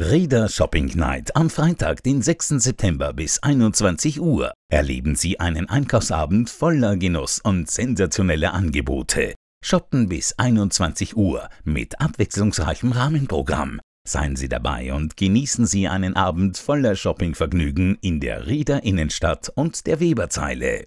Reda Shopping Night am Freitag, den 6. September bis 21 Uhr. Erleben Sie einen Einkaufsabend voller Genuss und sensationelle Angebote. Shoppen bis 21 Uhr mit abwechslungsreichem Rahmenprogramm. Seien Sie dabei und genießen Sie einen Abend voller Shoppingvergnügen in der Rieder Innenstadt und der Weberzeile.